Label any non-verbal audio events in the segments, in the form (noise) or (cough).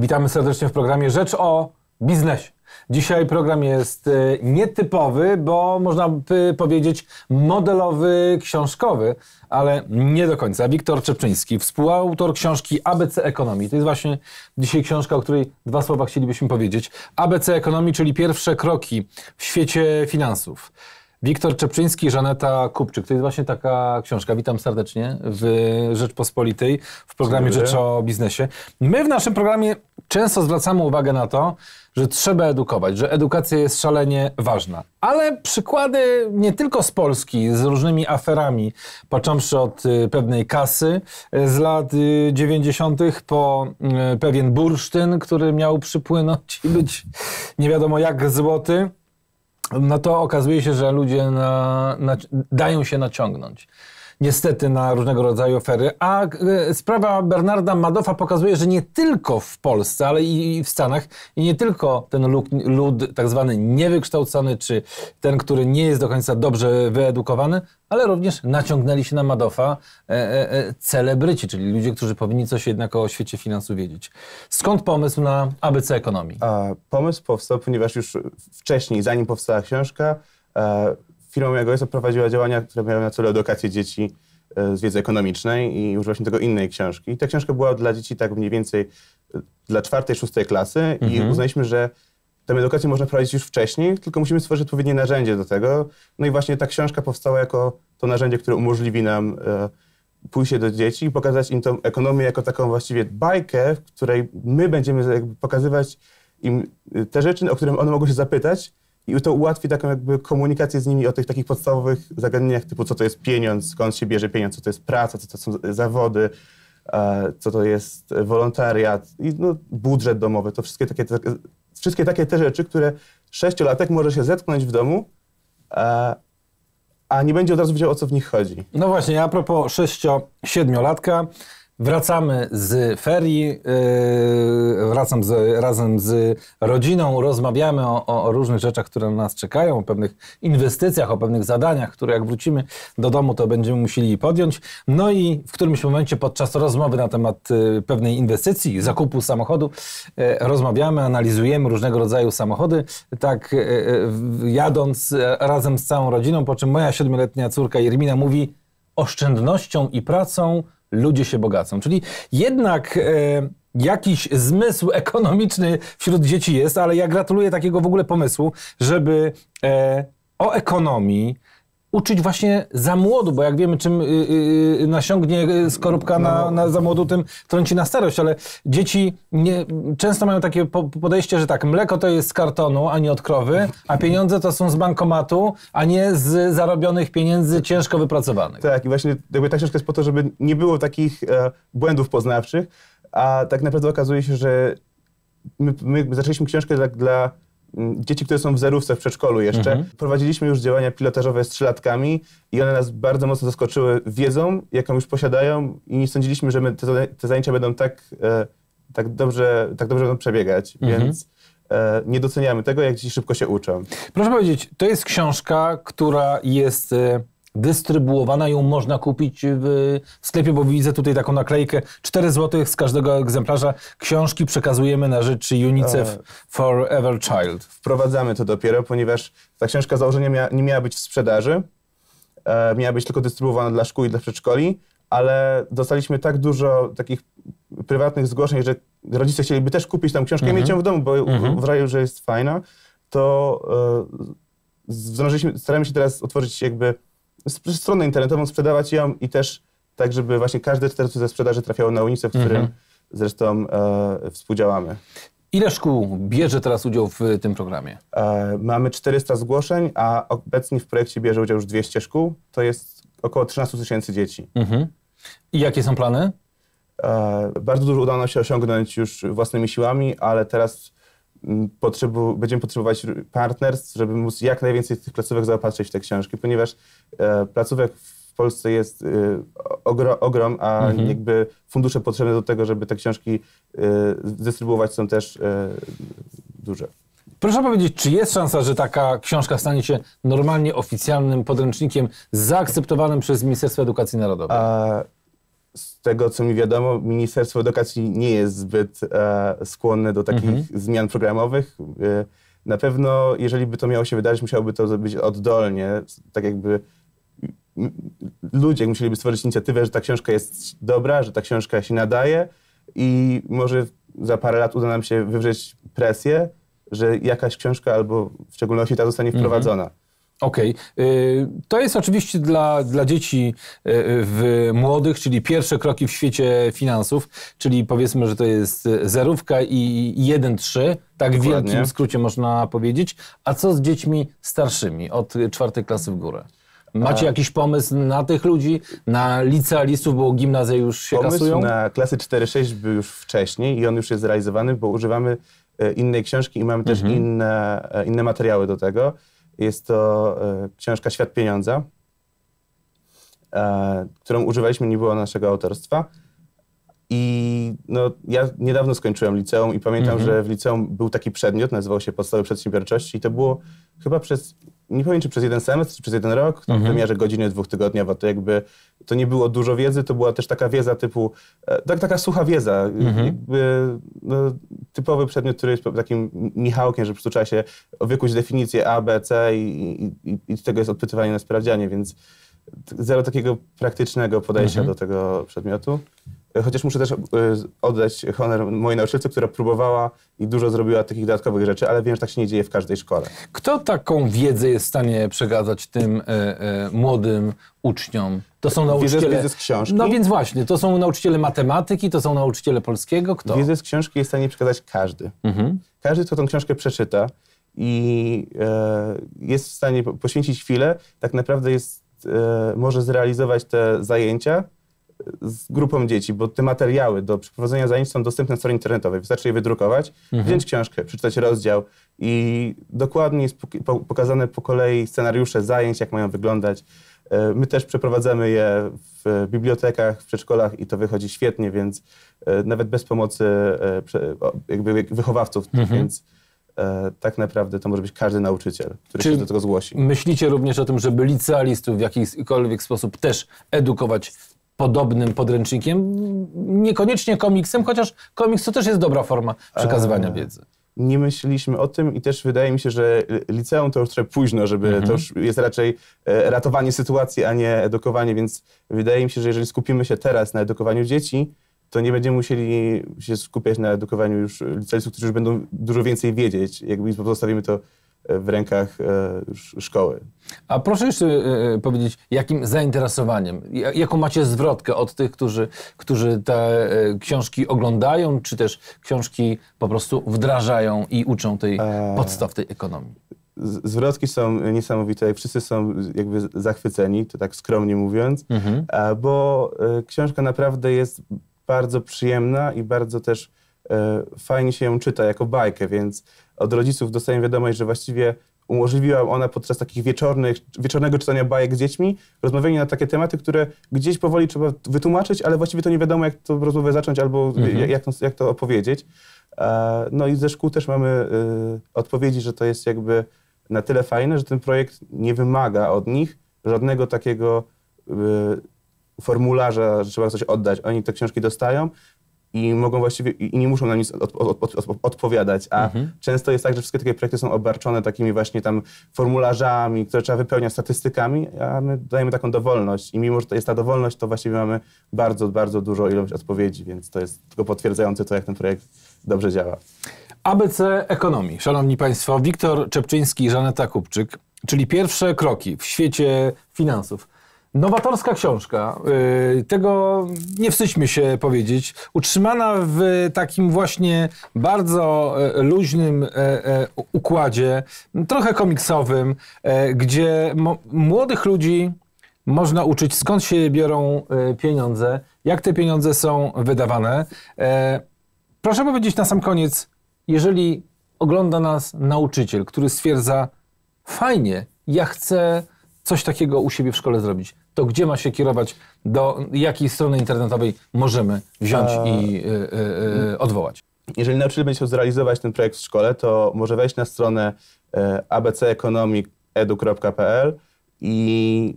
Witamy serdecznie w programie Rzecz o biznesie. Dzisiaj program jest e, nietypowy, bo można by powiedzieć modelowy, książkowy, ale nie do końca. Wiktor Czepczyński, współautor książki ABC Ekonomii. To jest właśnie dzisiaj książka, o której dwa słowa chcielibyśmy powiedzieć. ABC Ekonomii, czyli pierwsze kroki w świecie finansów. Wiktor Czepczyński, Żaneta Kupczyk. To jest właśnie taka książka. Witam serdecznie w Rzeczpospolitej w programie Rzecz o Biznesie. My w naszym programie często zwracamy uwagę na to, że trzeba edukować, że edukacja jest szalenie ważna. Ale przykłady nie tylko z Polski, z różnymi aferami, począwszy od y, pewnej kasy y, z lat 90., y, po pewien bursztyn, który miał przypłynąć i być nie wiadomo jak złoty no to okazuje się, że ludzie na, na, dają się naciągnąć niestety na różnego rodzaju ofery. A e, sprawa Bernarda Madoffa pokazuje, że nie tylko w Polsce, ale i w Stanach, i nie tylko ten lud, tak zwany niewykształcony, czy ten, który nie jest do końca dobrze wyedukowany, ale również naciągnęli się na Madoffa e, e, celebryci, czyli ludzie, którzy powinni coś jednak o świecie finansów wiedzieć. Skąd pomysł na ABC Ekonomii? A, pomysł powstał, ponieważ już wcześniej, zanim powstała książka, firma mojego ojca prowadziła działania, które miały na celu edukację dzieci e, z wiedzy ekonomicznej i używaliśmy tego innej książki. I ta książka była dla dzieci tak mniej więcej e, dla czwartej, szóstej klasy mhm. i uznaliśmy, że tę edukację można prowadzić już wcześniej, tylko musimy stworzyć odpowiednie narzędzie do tego. No i właśnie ta książka powstała jako to narzędzie, które umożliwi nam e, pójście do dzieci i pokazać im tą ekonomię jako taką właściwie bajkę, w której my będziemy pokazywać im te rzeczy, o które one mogą się zapytać, i to ułatwi taką jakby komunikację z nimi o tych takich podstawowych zagadnieniach typu co to jest pieniądz, skąd się bierze pieniądz, co to jest praca, co to są zawody, e, co to jest wolontariat i no, budżet domowy. To wszystkie takie, te, tak, wszystkie takie te rzeczy, które sześciolatek może się zetknąć w domu, e, a nie będzie od razu wiedział, o co w nich chodzi. No właśnie, a propos sześcio-siedmiolatka, Wracamy z ferii, yy, wracam z, razem z rodziną, rozmawiamy o, o, różnych rzeczach, które nas czekają, o pewnych inwestycjach, o pewnych zadaniach, które jak wrócimy do domu, to będziemy musieli podjąć. No i w którymś momencie podczas rozmowy na temat y, pewnej inwestycji, zakupu samochodu, y, rozmawiamy, analizujemy różnego rodzaju samochody, tak y, jadąc razem z całą rodziną, po czym moja siedmioletnia córka Jermina mówi, oszczędnością i pracą ludzie się bogacą. Czyli jednak e, jakiś zmysł (laughs) ekonomiczny wśród dzieci jest, ale ja gratuluję takiego w ogóle pomysłu, żeby e, o ekonomii, uczyć właśnie za młodu, bo jak wiemy, czym y, y, y, nasiągnie skorupka na, no. na za młodu, tym trąci na starość, ale dzieci nie, często mają takie podejście, że tak, mleko to jest z kartonu, a nie od krowy, a pieniądze to są z bankomatu, a nie z zarobionych pieniędzy ciężko wypracowanych. Tak, i właśnie jakby ta książka jest po to, żeby nie było takich e, błędów poznawczych, a tak naprawdę okazuje się, że my, my zaczęliśmy książkę dla, dla dzieci, które są w zerówce w przedszkolu jeszcze. Mhm. Prowadziliśmy już działania pilotażowe z trzylatkami i one nas bardzo mocno zaskoczyły wiedzą, jaką już posiadają i nie sądziliśmy, że te, te zajęcia będą tak, e, tak, dobrze, tak dobrze będą przebiegać, mhm. więc e, nie doceniamy tego, jak dzieci szybko się uczą. Proszę powiedzieć, to jest książka, która jest... E dystrybuowana, ją można kupić w sklepie, bo widzę tutaj taką naklejkę 4 zł z każdego egzemplarza. Książki przekazujemy na rzecz UNICEF Forever Child. Wprowadzamy to dopiero, ponieważ ta książka założenia mia nie miała być w sprzedaży, e, miała być tylko dystrybuowana dla szkół i dla przedszkoli, ale dostaliśmy tak dużo takich prywatnych zgłoszeń, że rodzice chcieliby też kupić tam książkę mhm. i mieć mhm. ją w domu, bo mhm. uważają, że jest fajna, to e, staramy się teraz otworzyć jakby przez stronę internetową sprzedawać ją i też tak, żeby właśnie każde cztercu ze sprzedaży trafiało na UNICEF, w mhm. którym mhm. zresztą e, współdziałamy. Ile szkół bierze teraz udział w tym programie? E, mamy 400 zgłoszeń, a obecnie w projekcie bierze udział już 200 szkół. To jest około 13 tysięcy dzieci. Mhm. I jakie są plany? E, bardzo dużo udało nam się osiągnąć już własnymi siłami, ale teraz potrzebu, będziemy potrzebować partnerstw, żeby móc jak najwięcej tych placówek zaopatrzyć w te książki, ponieważ e, placówek w Polsce jest e, ogro, ogrom, a mhm. jakby fundusze potrzebne do tego, żeby te książki e, dystrybuować są też e, duże. Proszę powiedzieć, czy jest szansa, że taka książka stanie się normalnie oficjalnym podręcznikiem zaakceptowanym przez Ministerstwo Edukacji Narodowej? z tego, co mi wiadomo, Ministerstwo Edukacji nie jest zbyt e, skłonne do takich mhm. zmian programowych. E, na pewno, jeżeli by to miało się wydarzyć, musiałoby to być oddolnie, tak jakby ludzie musieliby stworzyć inicjatywę, że ta książka jest dobra, że ta książka się nadaje i może za parę lat uda nam się wywrzeć presję, że jakaś książka albo w szczególności ta zostanie mhm. wprowadzona. Okej. Okay. To jest oczywiście dla, dla dzieci y, w młodych, czyli pierwsze kroki w świecie finansów, czyli powiedzmy, że to jest zerówka i 1-3, tak w wielkim skrócie można powiedzieć. A co z dziećmi starszymi od czwartej klasy w górę? Macie e. jakiś pomysł na tych ludzi, na licealistów, bo gimnazje już się pomysł kasują? na klasy 4-6 był już wcześniej i on już jest zrealizowany, bo używamy e, innej książki i mamy też mhm. inne, e, inne materiały do tego. Jest to e, książka Świat Pieniądza, e, którą używaliśmy, nie było naszego autorstwa. I no, ja niedawno skończyłem liceum i pamiętam, mhm. że w liceum był taki przedmiot, nazywał się Podstawy Przedsiębiorczości i to było chyba przez, nie pamiętam czy przez jeden semestr, czy przez jeden rok, tam mm w mhm. wymiarze godziny dwóch tygodniowa, to jakby to nie było dużo wiedzy, to była też taka wiedza typu, e, tak, taka sucha wiedza, mhm. jakby, no, typowy przedmiot, który jest takim Michałkiem, że po prostu trzeba się wykuć definicję A, B, C i, i, i tego jest odpytywanie na sprawdzianie, więc zero takiego praktycznego podejścia do tego przedmiotu. Chociaż muszę też y, oddać honor mojej nauczycielce, która próbowała i dużo zrobiła takich dodatkowych rzeczy, ale wiem, że tak się nie dzieje w każdej szkole. Kto taką wiedzę jest w stanie przekazać tym e, e, młodym uczniom? To są nauczyciele... Wiedzę, z książki. No więc właśnie, to są nauczyciele matematyki, to są nauczyciele polskiego, kto? Wiedzę z książki jest w stanie przekazać każdy. Mhm. Każdy, kto tą książkę przeczyta i e, jest w stanie poświęcić chwilę, tak naprawdę jest, e, może zrealizować te zajęcia, z grupą dzieci, bo te materiały do przeprowadzenia zajęć są dostępne na stronie internetowej. Wystarczy je wydrukować, mhm. wziąć książkę, przeczytać rozdział i dokładnie jest pokazane po kolei scenariusze zajęć, jak mają wyglądać. E, my też przeprowadzamy je w bibliotekach, w przedszkolach i to wychodzi świetnie, więc e, nawet bez pomocy e, jakby wychowawców, mhm. więc tak naprawdę to może być każdy nauczyciel, który Czy się do tego zgłosi. Myślicie również o tym, żeby licealistów w jakikolwiek sposób też edukować podobnym podręcznikiem, niekoniecznie komiksem, chociaż komiks to też jest dobra forma przekazywania e, wiedzy nie myśleliśmy o tym i też wydaje mi się, że liceum to już trochę późno, żeby mhm. to już jest raczej e, ratowanie sytuacji, a nie edukowanie, więc wydaje mi się, że jeżeli skupimy się teraz na edukowaniu dzieci, to nie będziemy musieli się skupiać na edukowaniu już licealistów, którzy już będą dużo więcej wiedzieć, jakby pozostawimy to w rękach e, szkoły. A proszę jeszcze e, e, powiedzieć, jakim zainteresowaniem, jaką macie zwrotkę od tych, którzy, którzy te książki oglądają, czy też książki po prostu wdrażają i uczą tej podstaw tej ekonomii? Zwrotki są niesamowite, wszyscy są jakby zachwyceni, to tak skromnie mówiąc, mhm. bo książka naprawdę jest bardzo przyjemna i bardzo też E, fajnie się ją czyta jako bajkę, więc od rodziców dostałem wiadomość, że właściwie umożliwiła ona podczas takich wieczornych, wieczornego czytania bajek z dziećmi rozmawianie na takie tematy, które gdzieś powoli trzeba wytłumaczyć, ale właściwie to nie wiadomo, jak tę rozmowę zacząć albo mhm. jak, to, jak to opowiedzieć. E, no i ze szkół też mamy e, odpowiedzi, że to jest jakby na tyle fajne, że ten projekt nie wymaga od nich żadnego takiego formularza, że trzeba coś oddać. Oni te książki dostają, i mogą właściwie i nie muszą na nic od, od, od, odpowiadać. A mhm. często jest tak, że wszystkie takie projekty są obarczone takimi właśnie tam formularzami, które trzeba wypełniać statystykami, a my dajemy taką dowolność. I mimo, że to jest ta dowolność, to właściwie mamy bardzo, bardzo dużą ilość odpowiedzi, więc to jest tylko potwierdzające to, jak ten projekt dobrze działa. ABC Ekonomii. Szanowni Państwo, Wiktor Czepczyński i Żaneta Kupczyk, czyli pierwsze kroki w świecie finansów. Nowatorska książka. Y, tego nie wstydźmy się powiedzieć. Utrzymana w takim właśnie bardzo e, luźnym e, e, układzie, trochę komiksowym, gdzie młodych ludzi można uczyć, skąd się biorą pieniądze, jak te pieniądze są wydawane. Proszę powiedzieć na sam koniec, jeżeli ogląda nas nauczyciel, który stwierdza, fajnie, ja chcę coś takiego u siebie w szkole zrobić, to gdzie ma się kierować, do jakiej strony internetowej możemy wziąć A... i y, y, y, odwołać? Jeżeli nauczyciel będzie chciał zrealizować ten projekt w szkole, to może wejść na stronę e, abceconomic.edu.pl i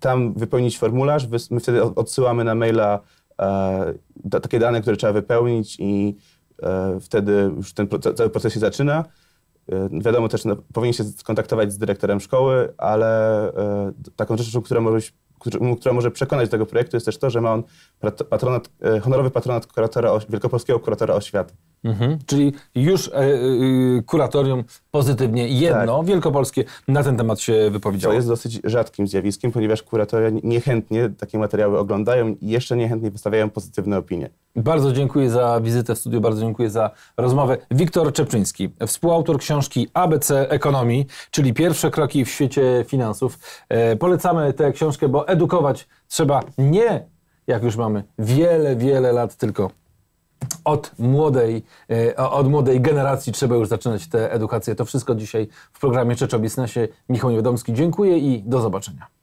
tam wypełnić formularz. My wtedy odsyłamy na maila e, takie dane, które trzeba wypełnić i e, wtedy już ten cały proces się zaczyna. Y, wiadomo też, no, powinien się skontaktować z dyrektorem szkoły, ale y, taką rzeczą, która może która może przekonać do tego projektu, jest też to, że ma on patronat, y, honorowy patronat kuratora, wielkopolskiego kuratora oświaty. Mhm. Czyli już e, e, kuratorium pozytywnie jedno tak. wielkopolskie na ten temat się wypowiedziało. To jest dosyć rzadkim zjawiskiem, ponieważ kuratoria niechętnie takie materiały oglądają i jeszcze niechętnie wystawiają pozytywne opinie. Bardzo dziękuję za wizytę w studiu, bardzo dziękuję za rozmowę. Wiktor Czepczyński, współautor książki ABC Ekonomii, czyli pierwsze kroki w świecie finansów. E, polecamy tę książkę, bo edukować trzeba nie, jak już mamy wiele, wiele lat, tylko od młodej, e, od młodej generacji trzeba już zaczynać tę edukację. To wszystko dzisiaj w programie Rzecz o Biznesie. Michał Niewiadomski, dziękuję i do zobaczenia.